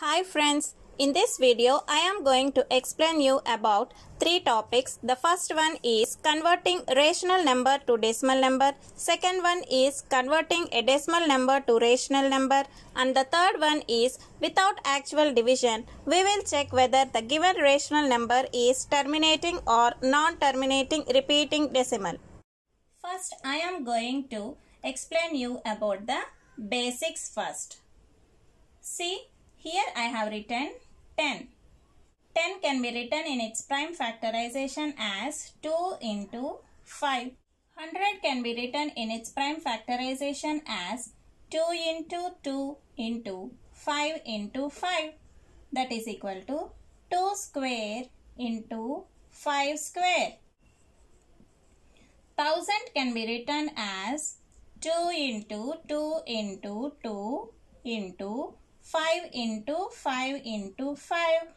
Hi friends, in this video I am going to explain you about three topics. The first one is converting rational number to decimal number. Second one is converting a decimal number to rational number. And the third one is without actual division. We will check whether the given rational number is terminating or non-terminating repeating decimal. First I am going to explain you about the basics first. See here I have written 10. 10 can be written in its prime factorization as 2 into 5. 100 can be written in its prime factorization as 2 into 2 into 5 into 5 that is equal to 2 square into 5 square. 1000 can be written as 2 into 2 into 2 into 5 into 5 into 5.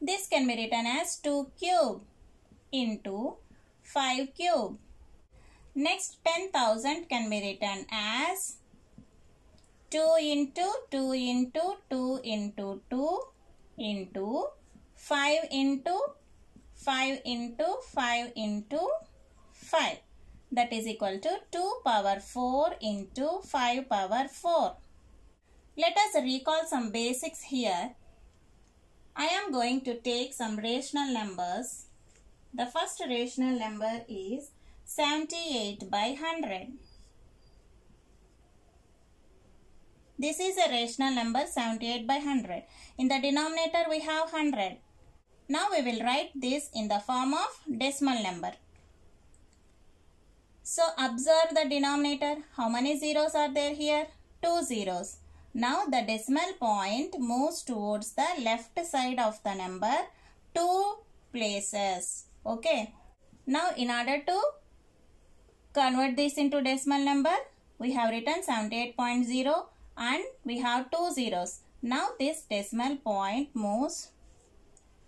This can be written as 2 cube into 5 cube. Next 10,000 can be written as 2 into 2 into 2 into 2 into 5 into 5 into 5 into 5 that is equal to 2 power 4 into 5 power 4. Let us recall some basics here. I am going to take some rational numbers. The first rational number is 78 by 100. This is a rational number 78 by 100. In the denominator we have 100. Now we will write this in the form of decimal number. So observe the denominator. How many zeros are there here? 2 zeros. Now the decimal point moves towards the left side of the number two places. Okay. Now in order to convert this into decimal number, we have written 78.0 and we have two zeros. Now this decimal point moves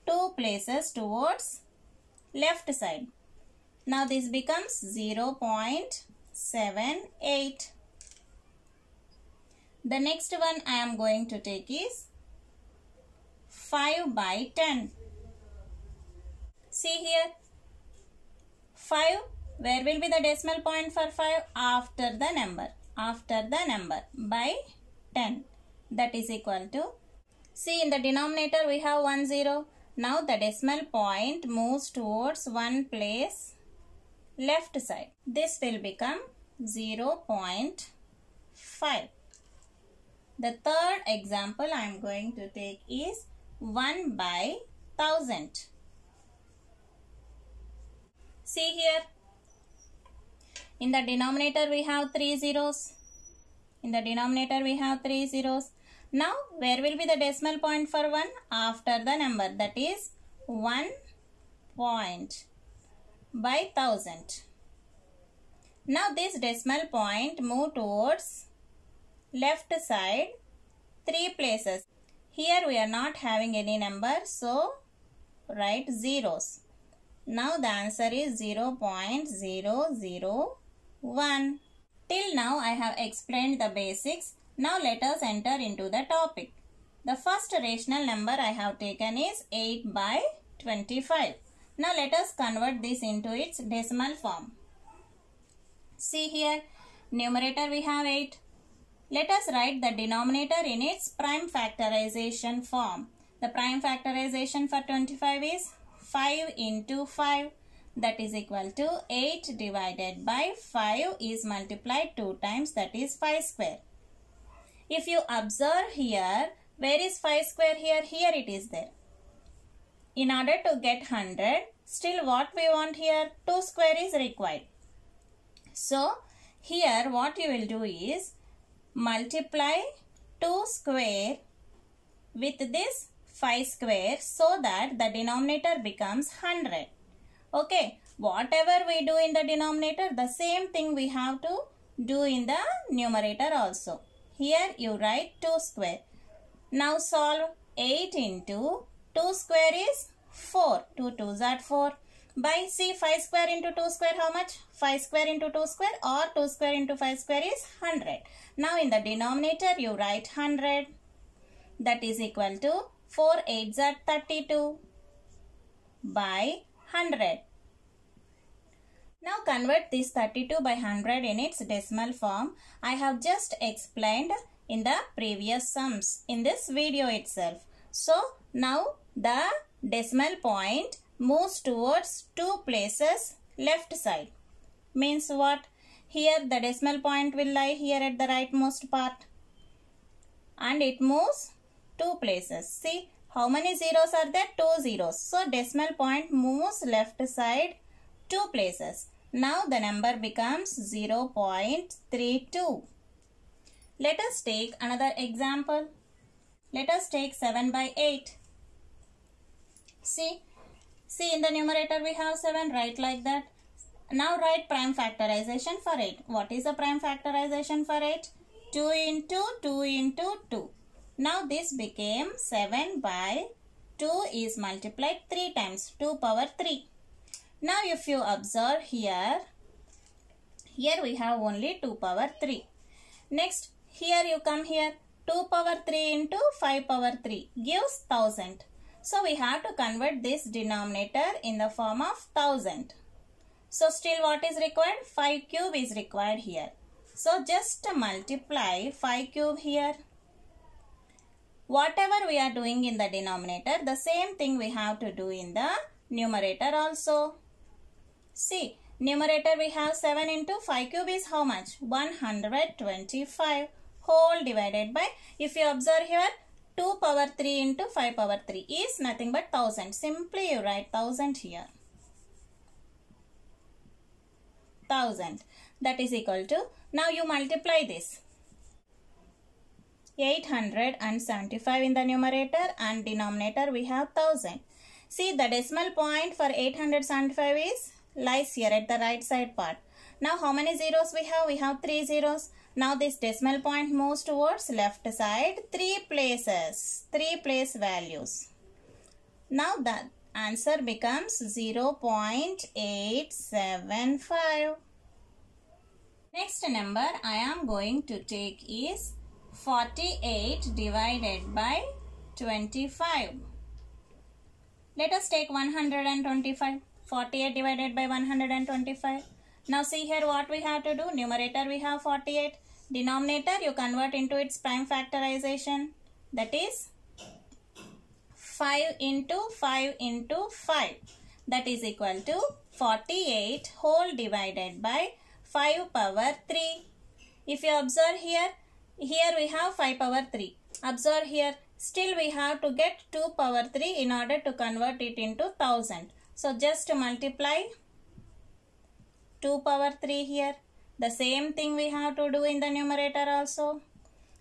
two places towards left side. Now this becomes 0.78. The next one I am going to take is 5 by 10. See here, 5, where will be the decimal point for 5? After the number, after the number, by 10. That is equal to, see in the denominator we have 1 0. Now the decimal point moves towards one place left side. This will become 0 0.5. The third example I am going to take is 1 by 1000. See here. In the denominator we have 3 zeros. In the denominator we have 3 zeros. Now where will be the decimal point for 1? After the number that is 1 point by 1000. Now this decimal point move towards left side three places. Here we are not having any number so write zeros. Now the answer is 0.001. Till now I have explained the basics. Now let us enter into the topic. The first rational number I have taken is 8 by 25. Now let us convert this into its decimal form. See here, numerator we have 8, let us write the denominator in its prime factorization form. The prime factorization for 25 is 5 into 5 that is equal to 8 divided by 5 is multiplied 2 times that is 5 square. If you observe here, where is 5 square here? Here it is there. In order to get 100, still what we want here? 2 square is required. So, here what you will do is, multiply 2 square with this 5 square so that the denominator becomes 100. Okay, whatever we do in the denominator, the same thing we have to do in the numerator also. Here you write 2 square. Now solve 8 into 2 square is 4. 2 2s are 4 by c 5 square into 2 square how much 5 square into 2 square or 2 square into 5 square is 100 now in the denominator you write 100 that is equal to 4 8s are 32 by 100 now convert this 32 by 100 in its decimal form. I have just explained in the previous sums in this video itself. So now the decimal point moves towards two places left side. Means what? Here the decimal point will lie here at the rightmost part. And it moves two places. See how many zeros are there? Two zeros. So decimal point moves left side two places. Now the number becomes 0 0.32. Let us take another example. Let us take 7 by 8. See, See in the numerator we have 7, right like that. Now write prime factorization for 8. What is the prime factorization for 8? 2 into 2 into 2. Now this became 7 by 2 is multiplied 3 times 2 power 3. Now if you observe here, here we have only 2 power 3. Next here you come here 2 power 3 into 5 power 3 gives 1000. So we have to convert this denominator in the form of 1000. So still what is required? 5 cube is required here. So just multiply 5 cube here. Whatever we are doing in the denominator, the same thing we have to do in the numerator also. See, numerator we have 7 into 5 cube is how much? 125 whole divided by, if you observe here, 2 power 3 into 5 power 3 is nothing but 1000. Simply you write 1000 here. 1000 that is equal to now you multiply this 875 in the numerator and denominator we have 1000 see the decimal point for 875 is lies here at the right side part now how many zeros we have we have three zeros now this decimal point moves towards left side three places, three place values. Now the answer becomes 0 0.875. Next number I am going to take is 48 divided by 25. Let us take 125. 48 divided by 125. Now see here what we have to do. Numerator we have 48 denominator you convert into its prime factorization that is 5 into 5 into 5 that is equal to 48 whole divided by 5 power 3. If you observe here, here we have 5 power 3. Observe here, still we have to get 2 power 3 in order to convert it into 1000. So just multiply 2 power 3 here the same thing we have to do in the numerator also.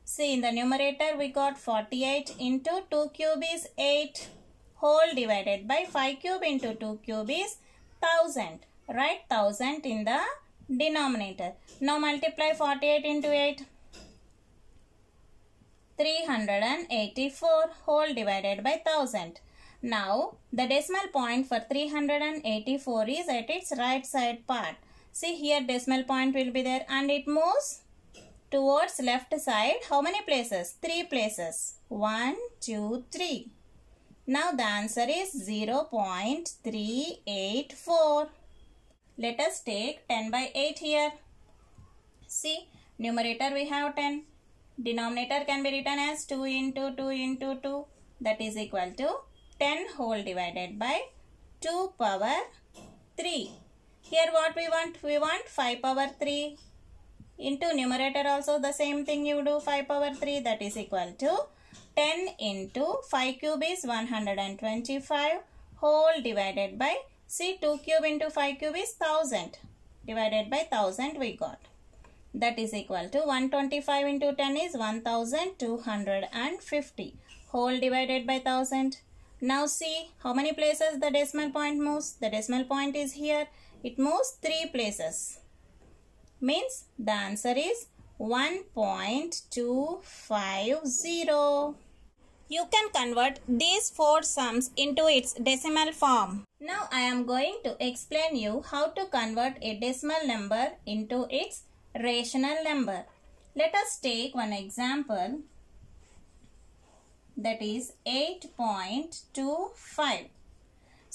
See in the numerator we got 48 into 2 cube is 8 whole divided by 5 cube into 2 cube is 1000. Write 1000 in the denominator. Now multiply 48 into 8. 384 whole divided by 1000. Now the decimal point for 384 is at its right side part. See here decimal point will be there and it moves towards left side. How many places? 3 places. One, two, three. Now the answer is 0 0.384. Let us take 10 by 8 here. See, numerator we have 10. Denominator can be written as 2 into 2 into 2. That is equal to 10 whole divided by 2 power 3. Here what we want? We want 5 power 3 into numerator also the same thing you do 5 power 3 that is equal to 10 into 5 cube is 125 whole divided by see 2 cube into 5 cube is 1000 divided by 1000 we got that is equal to 125 into 10 is 1250 whole divided by 1000 now see how many places the decimal point moves the decimal point is here it moves three places. Means the answer is 1.250. You can convert these four sums into its decimal form. Now I am going to explain you how to convert a decimal number into its rational number. Let us take one example that is 8.25.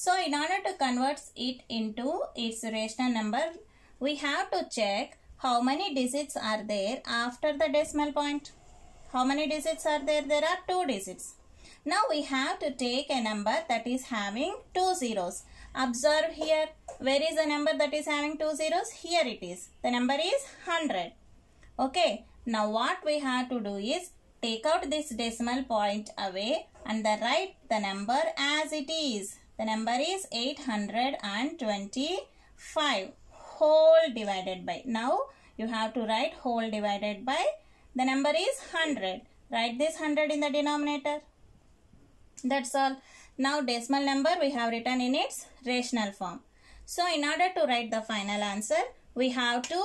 So in order to convert it into its rational number, we have to check how many digits are there after the decimal point. How many digits are there? There are two digits. Now we have to take a number that is having two zeros. Observe here. Where is the number that is having two zeros? Here it is. The number is 100. Okay. Now what we have to do is take out this decimal point away and write the number as it is. The number is 825 whole divided by. Now you have to write whole divided by. The number is 100. Write this 100 in the denominator. That's all. Now decimal number we have written in its rational form. So in order to write the final answer, we have to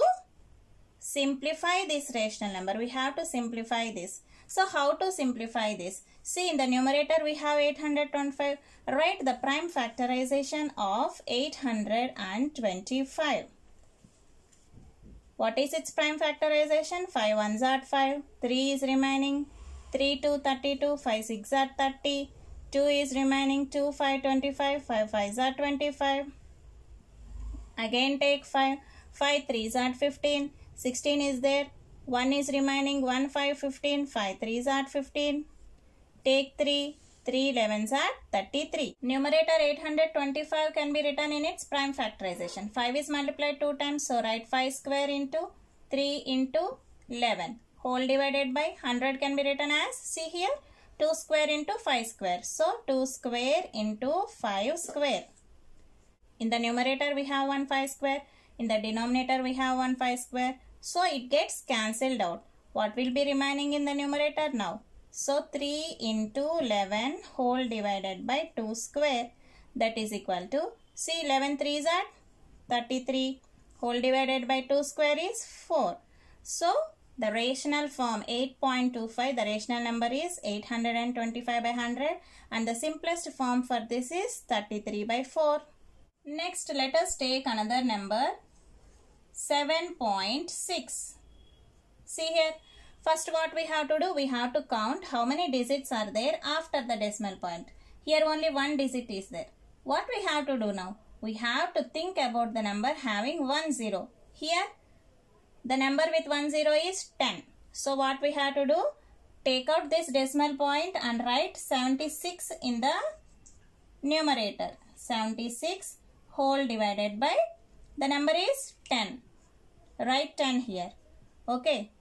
simplify this rational number. We have to simplify this. So how to simplify this? See in the numerator we have 825. Write the prime factorization of 825. What is its prime factorization? 5 ones are 5. 3 is remaining. 3 2 32. 5 6 are 30. 2 is remaining. 2 5 25. 5 5 are 25. Again take 5. 5 3s are 15. 16 is there. 1 is remaining 1 5 15 5 is at 15 take 3 3 11s at 33 numerator 825 can be written in its prime factorization 5 is multiplied 2 times so write 5 square into 3 into 11 whole divided by 100 can be written as see here 2 square into 5 square so 2 square into 5 square in the numerator we have 1 5 square in the denominator we have 1 5 square so it gets cancelled out. What will be remaining in the numerator now? So 3 into 11 whole divided by 2 square that is equal to see 11 3s are 33 whole divided by 2 square is 4. So the rational form 8.25 the rational number is 825 by 100 and the simplest form for this is 33 by 4. Next let us take another number 7.6. See here. First what we have to do? We have to count how many digits are there after the decimal point. Here only one digit is there. What we have to do now? We have to think about the number having one zero. Here the number with one zero is 10. So what we have to do? Take out this decimal point and write 76 in the numerator. 76 whole divided by the number is 10 right turn here. Okay.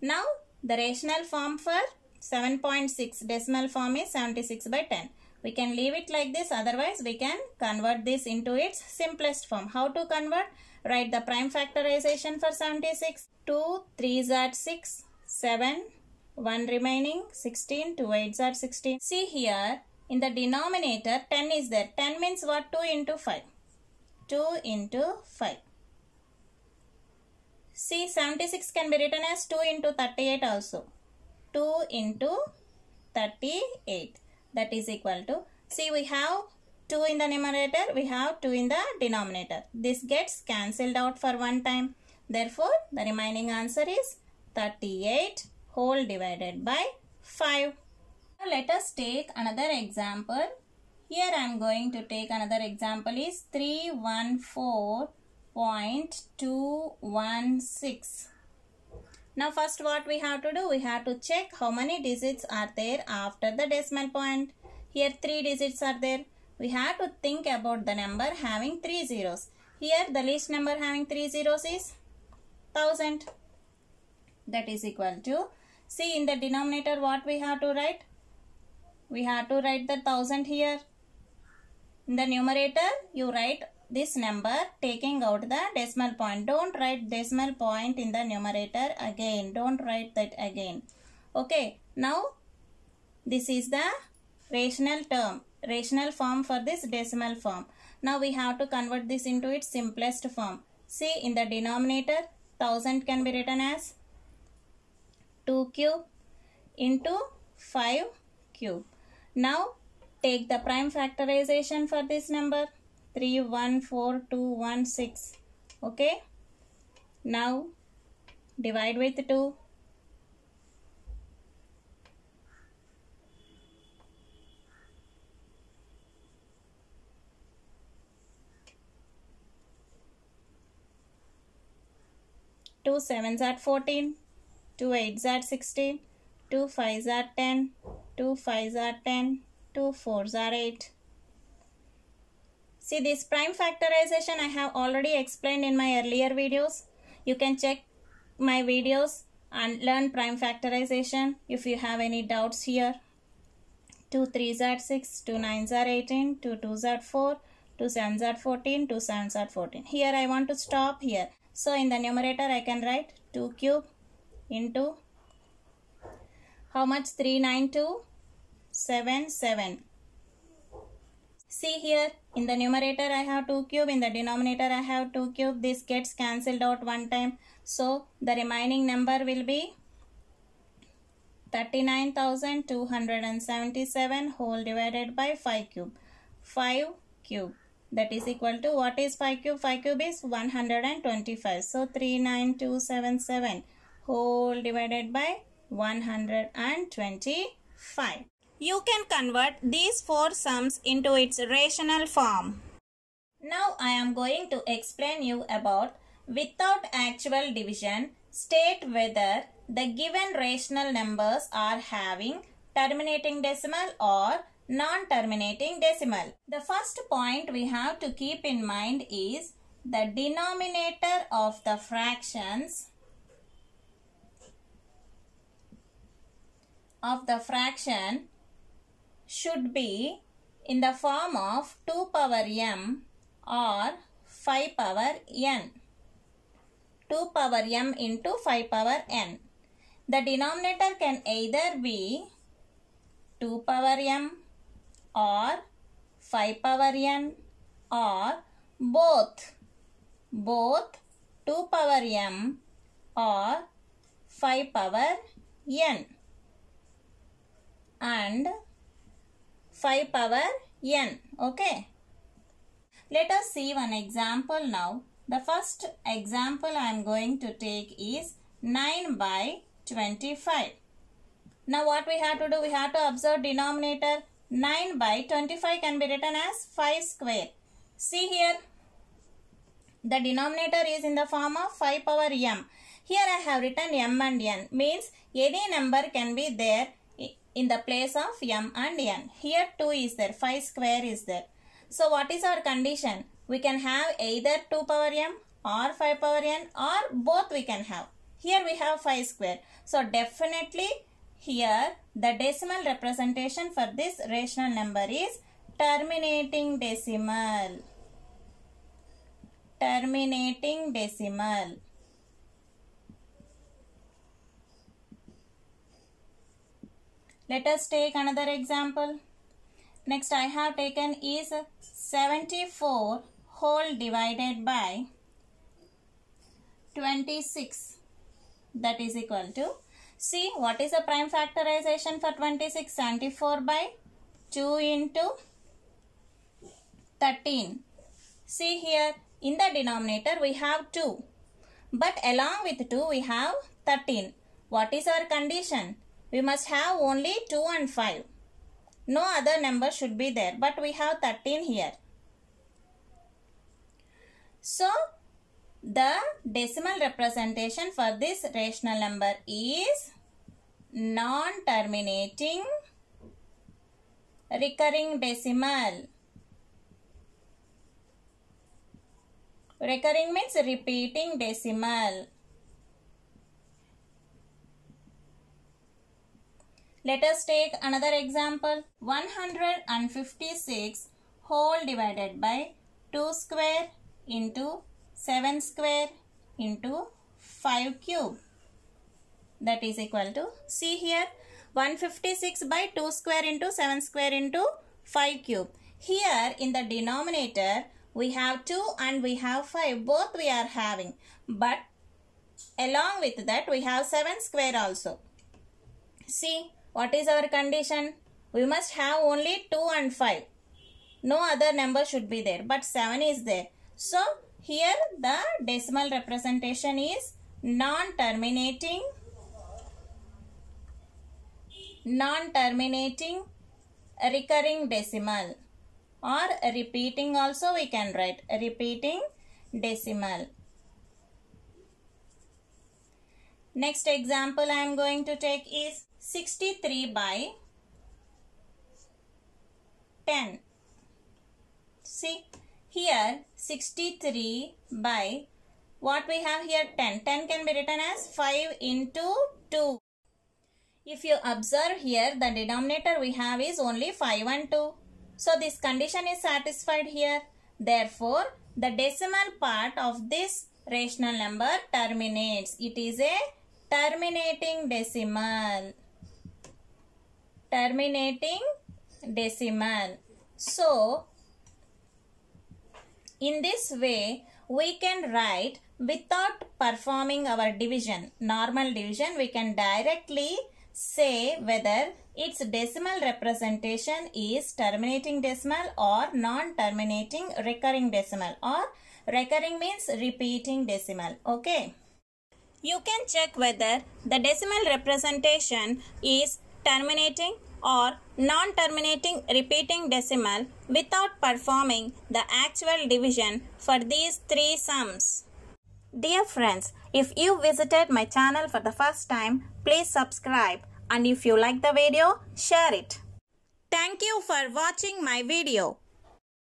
Now the rational form for 7.6 decimal form is 76 by 10. We can leave it like this otherwise we can convert this into its simplest form. How to convert? Write the prime factorization for 76. 2, 3s are 6, 7, 1 remaining 16, 2 8 are 16. See here in the denominator 10 is there. 10 means what? 2 into 5. 2 into 5. See 76 can be written as 2 into 38 also. 2 into 38 that is equal to. See we have 2 in the numerator, we have 2 in the denominator. This gets cancelled out for one time. Therefore, the remaining answer is 38 whole divided by 5. Now let us take another example. Here I am going to take another example is 314 0.216. Now first what we have to do, we have to check how many digits are there after the decimal point. Here 3 digits are there. We have to think about the number having 3 zeros. Here the least number having 3 zeros is 1000. That is equal to, see in the denominator what we have to write? We have to write the 1000 here. In the numerator you write this number taking out the decimal point. Don't write decimal point in the numerator again. Don't write that again. Okay. Now, this is the rational term. Rational form for this decimal form. Now, we have to convert this into its simplest form. See, in the denominator, 1000 can be written as 2 cube into 5 cube. Now, take the prime factorization for this number three one four two one six. Okay. Now divide with 2. Two sevens are 10 are 5s are 10 are 4s are eight. See this prime factorization I have already explained in my earlier videos. You can check my videos and learn prime factorization if you have any doubts here. 2 3s are 6, 2 9s are 18, 2 2s are 4, 2 7s are 14, 2 7s are 14. Here I want to stop here. So in the numerator I can write 2 cube into how much 3 7 7. See here, in the numerator I have 2 cube, in the denominator I have 2 cube. This gets cancelled out one time. So, the remaining number will be 39,277 whole divided by 5 cube. 5 cube that is equal to what is 5 cube 5 cube is 125 so 39277 whole divided by 125 you can convert these four sums into its rational form. Now I am going to explain you about without actual division state whether the given rational numbers are having terminating decimal or non-terminating decimal. The first point we have to keep in mind is the denominator of the fractions of the fraction should be in the form of 2 power m or 5 power n. 2 power m into 5 power n. The denominator can either be 2 power m or 5 power n or both. Both 2 power m or 5 power n. And 5 power n. Okay. Let us see one example now. The first example I am going to take is 9 by 25. Now what we have to do? We have to observe denominator. 9 by 25 can be written as 5 square. See here. The denominator is in the form of 5 power m. Here I have written m and n means any number can be there in the place of m and n. Here 2 is there, 5 square is there. So what is our condition? We can have either 2 power m or 5 power n or both we can have. Here we have 5 square. So definitely here the decimal representation for this rational number is terminating decimal. Terminating decimal. Let us take another example. Next I have taken is 74 whole divided by 26 that is equal to see what is the prime factorization for 26 74 by 2 into 13 see here in the denominator we have 2 but along with 2 we have 13 what is our condition we must have only 2 and 5. No other number should be there but we have 13 here. So the decimal representation for this rational number is non-terminating recurring decimal. Recurring means repeating decimal. Let us take another example. 156 whole divided by 2 square into 7 square into 5 cube. That is equal to, see here, 156 by 2 square into 7 square into 5 cube. Here in the denominator, we have 2 and we have 5. Both we are having. But along with that, we have 7 square also. See, what is our condition? We must have only 2 and 5. No other number should be there. But 7 is there. So, here the decimal representation is non-terminating. Non-terminating recurring decimal. Or repeating also we can write. Repeating decimal. Next example I am going to take is 63 by 10. See here 63 by what we have here 10. 10 can be written as 5 into 2. If you observe here the denominator we have is only 5 and 2. So this condition is satisfied here. Therefore the decimal part of this rational number terminates. It is a terminating decimal terminating decimal. So, in this way, we can write without performing our division, normal division, we can directly say whether its decimal representation is terminating decimal or non-terminating recurring decimal or recurring means repeating decimal. Okay. You can check whether the decimal representation is terminating or non-terminating repeating decimal without performing the actual division for these three sums. Dear friends, if you visited my channel for the first time, please subscribe and if you like the video, share it. Thank you for watching my video.